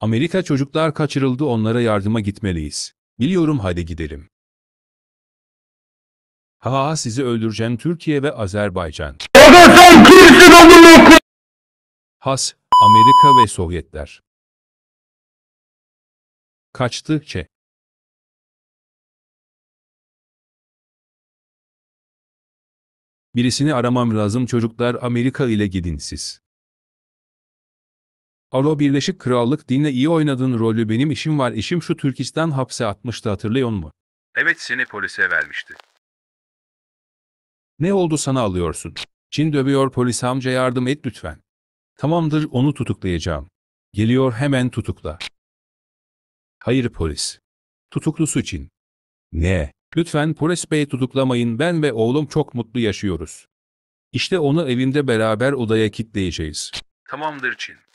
Amerika çocuklar kaçırıldı onlara yardıma gitmeliyiz. Biliyorum hadi gidelim. Ha sizi öldüreceğim Türkiye ve Azerbaycan. sen kimsin amına Has, Amerika ve Sovyetler. Kaçtı Çe. Birisini aramam lazım çocuklar Amerika ile gidin siz. Alo, Birleşik Krallık dinle iyi oynadığın rolü benim işim var işim şu Türkistan hapse atmıştı hatırlıyor mu? Evet seni polise vermişti. Ne oldu sana alıyorsun? Çin dövüyor polis amca yardım et lütfen. Tamamdır onu tutuklayacağım. Geliyor hemen tutukla. Hayır polis. Tutuklusu Çin. Ne? Lütfen polis bey tutuklamayın ben ve oğlum çok mutlu yaşıyoruz. İşte onu evinde beraber odaya kitleyeceğiz. Tamamdır Çin.